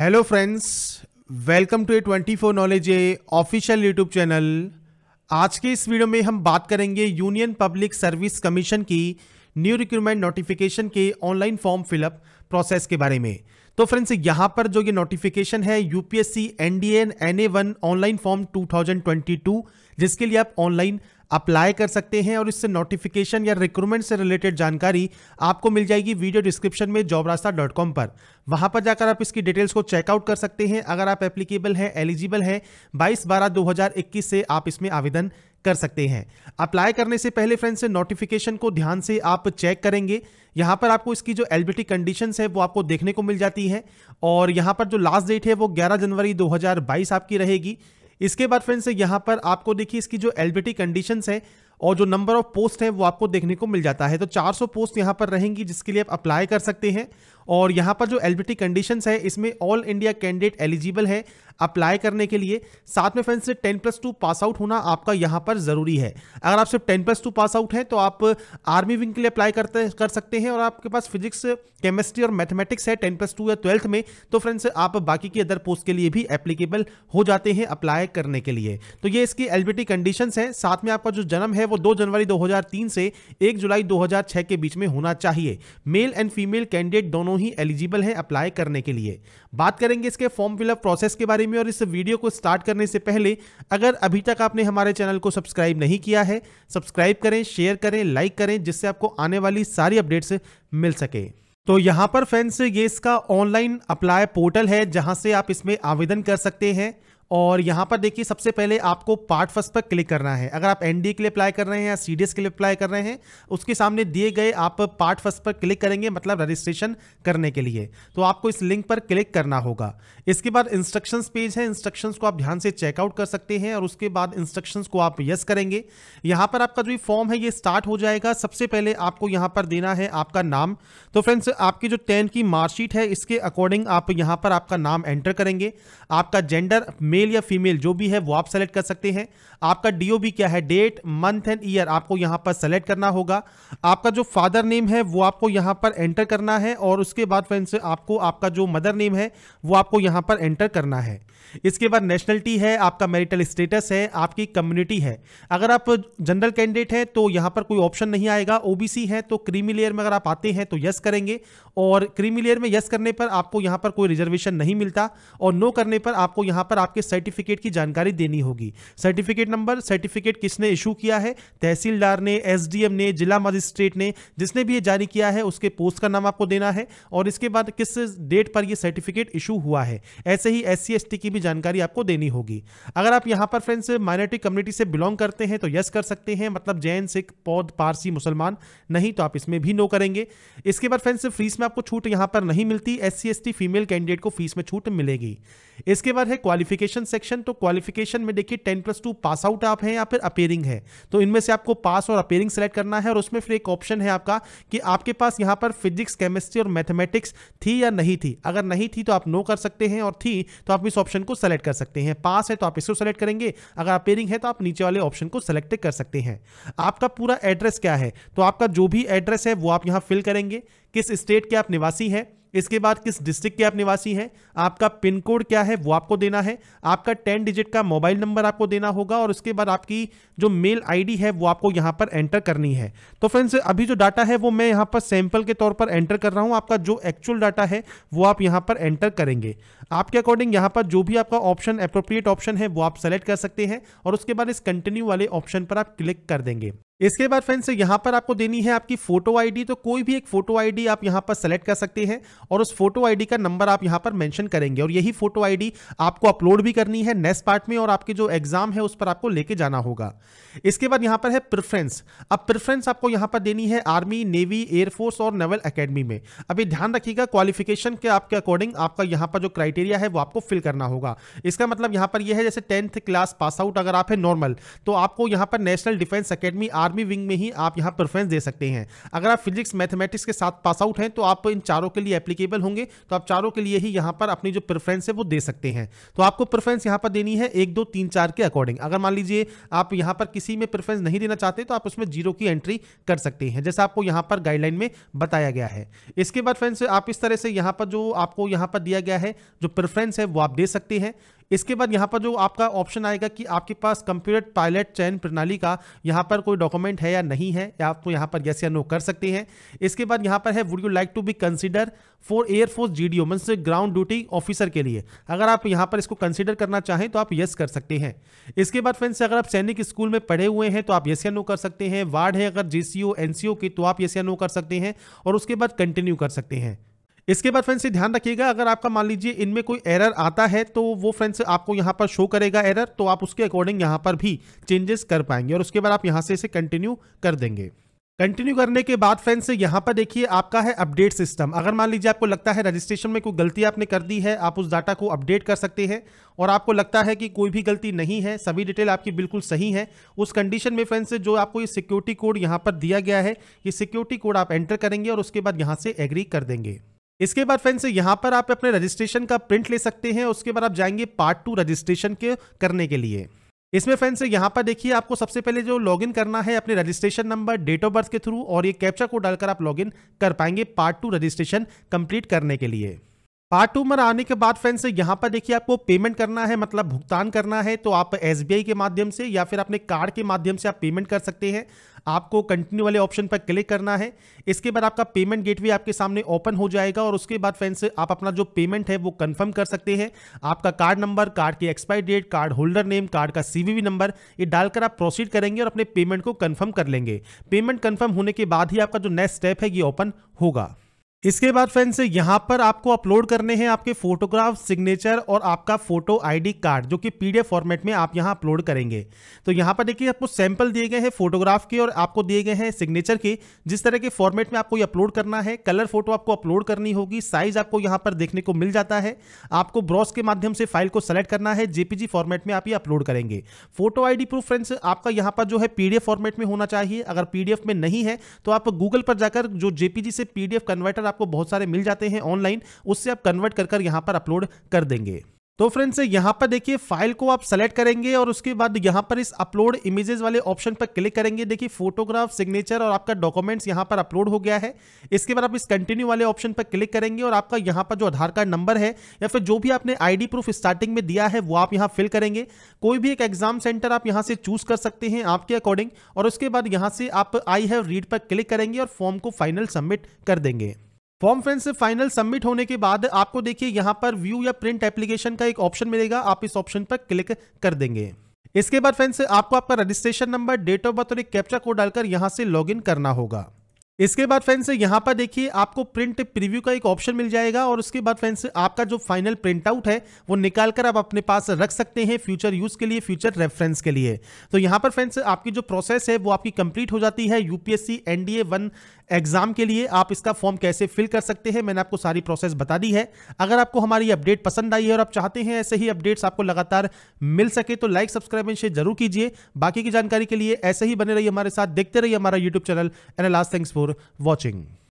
hello friends welcome to A twenty four knowledge a official YouTube channel आज के इस video में हम बात करेंगे यूनियन पब्लिक सर्विस कमीशन की न्यू रिक्रूटमेंट नोटिफिकेशन के ऑनलाइन फॉर्म फिलअप प्रोसेस के बारे में तो फ्रेंड्स यहाँ पर जो ये नोटिफिकेशन है यूपीएससी एनडीएन N A one online form 2022 जिसके लिए आप ऑनलाइन अप्लाई कर सकते हैं और इससे नोटिफिकेशन या रिक्रूटमेंट से रिलेटेड जानकारी आपको मिल जाएगी वीडियो डिस्क्रिप्शन में जॉब रास्ता डॉट कॉम पर वहां पर जाकर आप इसकी डिटेल्स को चेकआउट कर सकते हैं अगर आप एप्लीकेबल हैं एलिजिबल हैं 22 बारह 2021 से आप इसमें आवेदन कर सकते हैं अप्लाई करने से पहले फ्रेंड्स नोटिफिकेशन को ध्यान से आप चेक करेंगे यहाँ पर आपको इसकी जो एलिबिलिटी कंडीशंस है वो आपको देखने को मिल जाती है और यहाँ पर जो लास्ट डेट है वो 11 जनवरी 2022 आपकी रहेगी इसके बाद फ्रेंड्स यहां पर आपको देखिए इसकी जो एलबीटी कंडीशन है और जो नंबर ऑफ पोस्ट है वो आपको देखने को मिल जाता है तो 400 पोस्ट यहाँ पर रहेंगी जिसके लिए आप अप्लाई कर सकते हैं और यहाँ पर जो एलबीटी कंडीशन है इसमें ऑल इंडिया कैंडिडेट एलिजिबल है अप्लाई करने के लिए साथ में friends ten plus two pass out होना आपका यहाँ पर ज़रूरी है अगर आप सिर्फ ten plus two pass out हैं तो आप आर्मी विंग के लिए अप्लाई करते कर सकते हैं और आपके पास फिजिक्स केमिस्ट्री और मैथमेटिक्स है टेन प्लस टू या ट्वेल्थ में तो फ्रेंड्स आप बाकी की अदर पोस्ट के लिए भी एप्लीकेबल हो जाते हैं अप्लाई करने के लिए तो ये इसकी एल बी है साथ में आपका जो जन्म है वो दो जनवरी दो से एक जुलाई दो के बीच में होना चाहिए मेल एंड फीमेल कैंडिडेट दोनों दोनों ही एलिजिबल हैं अप्लाई करने के लिए बात करेंगे इसके फॉर्म फिलअप प्रोसेस के बारे में और इस वीडियो को स्टार्ट करने से पहले अगर अभी तक आपने हमारे चैनल को सब्सक्राइब नहीं किया है सब्सक्राइब करें शेयर करें लाइक करें जिससे आपको आने वाली सारी अपडेट्स मिल सके तो यहाँ पर फ्रेंड्स ये इसका ऑनलाइन अप्लाई पोर्टल है जहाँ से आप इसमें आवेदन कर सकते हैं और यहाँ पर देखिए सबसे पहले आपको पार्ट फर्स्ट पर क्लिक करना है अगर आप एनडीए के लिए अप्लाई कर रहे हैं या सीडीएस के लिए अप्लाई कर रहे हैं उसके सामने दिए गए आप पार्ट फर्स्ट पर क्लिक करेंगे मतलब रजिस्ट्रेशन करने के लिए तो आपको इस लिंक पर क्लिक करना होगा इसके बाद इंस्ट्रक्शंस पेज है इंस्ट्रक्शंस को आप ध्यान से चेकआउट कर सकते हैं और उसके बाद इंस्ट्रक्शंस को आप यस करेंगे यहाँ पर आपका जो फॉर्म है ये स्टार्ट हो जाएगा सबसे पहले आपको यहाँ पर देना है आपका नाम तो फ्रेंड्स आपकी जो टेन की मार्कशीट है इसके अकॉर्डिंग आप यहाँ पर आपका नाम एंटर करेंगे आपका जेंडर मेल मेल या फीमेल जो भी है वो आप सेलेक्ट कर सकते हैं आपका डी क्या है डेट मंथ एंड ईयर आपको यहाँ पर सेलेक्ट करना होगा आपका जो फादर नेम है वो आपको यहाँ पर एंटर करना है और उसके बाद फ्रेंड्स आपको आपका जो मदर नेम है वो आपको यहाँ पर एंटर करना है इसके बाद नेशनलिटी है आपका मैरिटल स्टेटस है आपकी कम्युनिटी है अगर आप जनरल कैंडिडेट हैं तो यहाँ पर कोई ऑप्शन नहीं आएगा ओबीसी है तो क्रीमी लेयर में अगर आप आते हैं तो यस करेंगे और क्रीमी लेयर में यस करने पर आपको यहाँ पर कोई रिजर्वेशन नहीं मिलता और नो करने पर आपको यहाँ पर आपके सर्टिफिकेट की जानकारी देनी होगी सर्टिफिकेट नंबर सर्टिफिकेट किसने इशू किया है तहसीलदार ने एसडीएम ने जिला मजिस्ट्रेट ने जिसने भी ये जारी किया है उसके पोस्ट का नाम आपको देना है और इसके बाद किस डेट पर यह सर्टिफिकेट इशू हुआ है ऐसे ही एस सी की भी जानकारी आपको देनी होगी अगर आप यहाँ पर फ्रेंड्स माइनॉरिटी कम्युनिटी से बिलोंग करते हैं तो यस कर सकते हैं मतलब जैन सिख पौध पारसी मुसलमान नहीं तो आप इसमें भी नो करेंगे इसके बाद फ्रेंड्स फीस में आपको छूट यहाँ पर नहीं मिलती एस सी फीमेल कैंडिडेट को फीस में छूट मिलेगी इसके बाद है क्वालिफिकेशन क्वालिफिकेशन सेक्शन तो क्वालिफिकेशन में देखिए ten plus two pass out आप हैं या फिर अपेयरिंग है तो इनमें से आपको पास और अपेयरिंग सेलेक्ट करना है और उसमें फिर एक ऑप्शन है आपका कि आपके पास यहाँ पर फिजिक्स केमिस्ट्री और मैथमेटिक्स थी या नहीं थी अगर नहीं थी तो आप नो कर सकते हैं और थी तो आप इस ऑप्शन को सेलेक्ट कर सकते हैं पास है तो आप इसको सेलेक्ट करेंगे अगर अपेयरिंग है तो आप नीचे वाले ऑप्शन को सेलेक्ट कर सकते हैं आपका पूरा एड्रेस क्या है तो आपका जो भी एड्रेस है वो आप यहाँ फिल करेंगे किस स्टेट के आप निवासी हैं इसके बाद किस डिस्ट्रिक्ट के आप निवासी हैं आपका पिन कोड क्या है वो आपको देना है आपका टेन डिजिट का मोबाइल नंबर आपको देना होगा और उसके बाद आपकी जो मेल आईडी है वो आपको यहाँ पर एंटर करनी है तो फ्रेंड्स अभी जो डाटा है वो मैं यहाँ पर सैंपल के तौर पर एंटर कर रहा हूँ आपका जो एक्चुअल डाटा है वो आप यहाँ पर एंटर करेंगे आपके अकॉर्डिंग यहाँ पर जो भी आपका ऑप्शन अप्रोप्रिएट ऑप्शन है वो आप सेलेक्ट कर सकते हैं और उसके बाद इस कंटिन्यू वाले ऑप्शन पर आप क्लिक कर देंगे इसके बाद फ्रेंड्स यहाँ पर आपको देनी है आपकी फोटो आईडी तो कोई भी एक फोटो आईडी आप यहां पर सेलेक्ट कर सकते हैं और उस फोटो आईडी का नंबर आप यहां पर मेंशन करेंगे और यही फोटो आईडी आपको अपलोड भी करनी है नेक्स्ट पार्ट में और आपके जो एग्जाम है उस पर आपको लेके जाना होगा इसके बाद यहां पर है प्रिफ्रेंस अब प्रिफ्रेंस आपको यहां पर देनी है आर्मी नेवी एयरफोर्स और नेवल अकेडमी में अभी ध्यान रखिएगा क्वालिफिकेशन के आपके अकॉर्डिंग आपका यहाँ पर जो क्राइटेरिया है वो आपको फिल करना होगा इसका मतलब यहां पर यह है जैसे टेंथ क्लास पास आउट अगर आप है नॉर्मल तो आपको यहां पर national defence academy army wing में ही आप यहाँ प्रेफरेंस दे सकते हैं अगर आप फिजिक्स मैथमेटिक्स के साथ पास आउट हैं तो आप इन चारों के लिए एप्लीकेबल होंगे तो आप चारों के लिए ही यहाँ पर अपनी जो प्रेफरेंस है वो दे सकते हैं तो आपको प्रेफरेंस यहाँ पर देनी है एक दो तीन चार के अकॉर्डिंग अगर मान लीजिए आप यहाँ पर किसी में प्रेफरेंस नहीं देना चाहते तो आप उसमें जीरो की एंट्री कर सकते हैं जैसे आपको यहाँ पर गाइडलाइन में बताया गया है इसके बाद फ्रेंड्स आप इस तरह से यहाँ पर जो आपको यहाँ पर दिया गया है जो प्रेफरेंस है वो आप दे सकते हैं इसके बाद यहाँ पर जो आपका ऑप्शन आएगा कि आपके पास कंप्यूटर पायलट चयन प्रणाली का यहाँ पर कोई डॉक्यूमेंट है या नहीं है या आप तो यहाँ पर यस या नो कर सकते हैं इसके बाद यहाँ पर है would you like to be consider for air force G D O means ground duty officer के लिए अगर आप यहाँ पर इसको कंसिडर करना चाहें तो आप येस कर सकते हैं इसके बाद फ्रेंड्स अगर आप सैनिक स्कूल में पढ़े हुए हैं तो आप यस या नो कर सकते हैं वार्ड है अगर जी सी ओ एन सी ओ की तो आप यस या नो कर सकते हैं और उसके बाद कंटिन्यू कर सकते हैं इसके बाद फ्रेंड्स ध्यान रखिएगा अगर आपका मान लीजिए इनमें कोई एरर आता है तो वो फ्रेंड्स आपको यहाँ पर शो करेगा एरर तो आप उसके अकॉर्डिंग यहाँ पर भी चेंजेस कर पाएंगे और उसके बाद आप यहाँ से इसे कंटिन्यू कर देंगे कंटिन्यू करने के बाद फ्रेंड्स यहाँ पर देखिए आपका है अपडेट सिस्टम अगर मान लीजिए आपको लगता है रजिस्ट्रेशन में कोई गलती आपने कर दी है आप उस डाटा को अपडेट कर सकते हैं और आपको लगता है कि कोई भी गलती नहीं है सभी डिटेल आपकी बिल्कुल सही है उस कंडीशन में फ्रेंड्स जो आपको ये सिक्योरिटी कोड यहाँ पर दिया गया है ये सिक्योरिटी कोड आप एंटर करेंगे और उसके बाद यहाँ से एग्री कर देंगे इसके बाद फ्रेंड्स यहां पर आप अपने रजिस्ट्रेशन का प्रिंट ले सकते हैं उसके बाद आप जाएंगे पार्ट टू रजिस्ट्रेशन के करने के लिए इसमें फ्रेंड्स यहाँ पर देखिए आपको सबसे पहले जो लॉगिन करना है अपने registration number date of birth के थ्रू और ये कैप्चा को डालकर आप लॉगिन कर पाएंगे पार्ट टू रजिस्ट्रेशन कंप्लीट करने के लिए पार्ट टू में आने के बाद फ्रेंड्स यहाँ पर देखिए आपको पेमेंट करना है मतलब भुगतान करना है तो आप एस के माध्यम से या फिर अपने कार्ड के माध्यम से आप पेमेंट कर सकते हैं आपको कंटिन्यू वाले ऑप्शन पर क्लिक करना है इसके बाद आपका पेमेंट गेटवे आपके सामने ओपन हो जाएगा और उसके बाद फ्रेंड्स आप अपना जो पेमेंट है वो कंफर्म कर सकते हैं आपका कार्ड नंबर कार्ड की expiry date card holder name card का सीवीवी नंबर ये डालकर आप प्रोसीड करेंगे और अपने पेमेंट को कन्फर्म कर लेंगे पेमेंट कन्फर्म होने के बाद ही आपका जो नेक्स्ट स्टेप है ये ओपन होगा इसके बाद फ्रेंड्स यहां पर आपको अपलोड करने हैं आपके फोटोग्राफ सिग्नेचर और आपका फोटो आईडी कार्ड जो कि पीडीएफ फॉर्मेट में आप यहां अपलोड करेंगे तो यहां पर देखिए आपको सैंपल दिए गए हैं फोटोग्राफ के और आपको दिए गए हैं सिग्नेचर के जिस तरह के फॉर्मेट में आपको ये अपलोड करना है कलर फोटो आपको अपलोड करनी होगी साइज आपको यहाँ पर देखने को मिल जाता है आपको ब्रॉस के माध्यम से फाइल को सेलेक्ट करना है जेपीजी फॉर्मेट में आप ये अपलोड करेंगे फोटो आई प्रूफ फ्रेंड्स आपका यहाँ पर जो है पीडीएफ फॉर्मेट में होना चाहिए अगर पीडीएफ में नहीं है तो आप गूगल पर जाकर जो जेपीजी से पीडीएफ कन्वर्टर आपको बहुत सारे मिल जाते हैं ऑनलाइन उससे आप कन्वर्ट कर यहाँ पर अपलोड कर देंगे तो फ्रेंड्स यहाँ पर देखिए फाइल को आप सेलेक्ट करेंगे और उसके बाद यहाँ पर इस अपलोड इमेजेस वाले ऑप्शन पर क्लिक करेंगे देखिए फोटोग्राफ सिग्नेचर और आपका डॉक्यूमेंट्स यहाँ पर अपलोड हो गया है इसके बाद आप इस कंटिन्यू वाले ऑप्शन पर क्लिक करेंगे और आपका यहाँ पर जो आधार कार्ड नंबर है या फिर जो भी आपने आईडी प्रूफ स्टार्टिंग में दिया है वो आप यहाँ फिल करेंगे कोई भी एक एग्जाम सेंटर आप यहाँ से चूज कर सकते हैं आपके अकॉर्डिंग और उसके बाद यहाँ से आप आई हैव रीड पर क्लिक करेंगे और फॉर्म को फाइनल सबमिट कर देंगे फॉर्म फ्रेंड्स फाइनल सबमिट होने के बाद आपको देखिए यहां पर व्यू या प्रिंट एप्लीकेशन का एक ऑप्शन मिलेगा आप इस ऑप्शन पर क्लिक कर देंगे इसके बाद फ्रेंड्स आपको आपका registration number date of birth और एक कैप्चा कोड डालकर यहां से लॉगिन करना होगा इसके बाद फ्रेंड्स यहां पर देखिए आपको प्रिंट प्रीव्यू का एक ऑप्शन मिल जाएगा और उसके बाद फ्रेंड्स आपका जो फाइनल प्रिंट आउट है वो निकालकर आप अपने पास रख सकते हैं फ्यूचर यूज के लिए फ्यूचर रेफरेंस के लिए तो यहां पर फ्रेंड्स आपकी जो प्रोसेस है वो आपकी कंप्लीट हो जाती है यूपीएससी एनडीए वन एग्जाम के लिए आप इसका फॉर्म कैसे फिल कर सकते हैं मैंने आपको सारी प्रोसेस बता दी है अगर आपको हमारी अपडेट पसंद आई है और आप चाहते हैं ऐसे ही अपडेट्स आपको लगातार मिल सके तो लाइक सब्सक्राइब एंड शेयर जरूर कीजिए बाकी की जानकारी के लिए ऐसे ही बने रहिए हमारे साथ देखते रहिए हमारा YouTube channel and last thanks for watching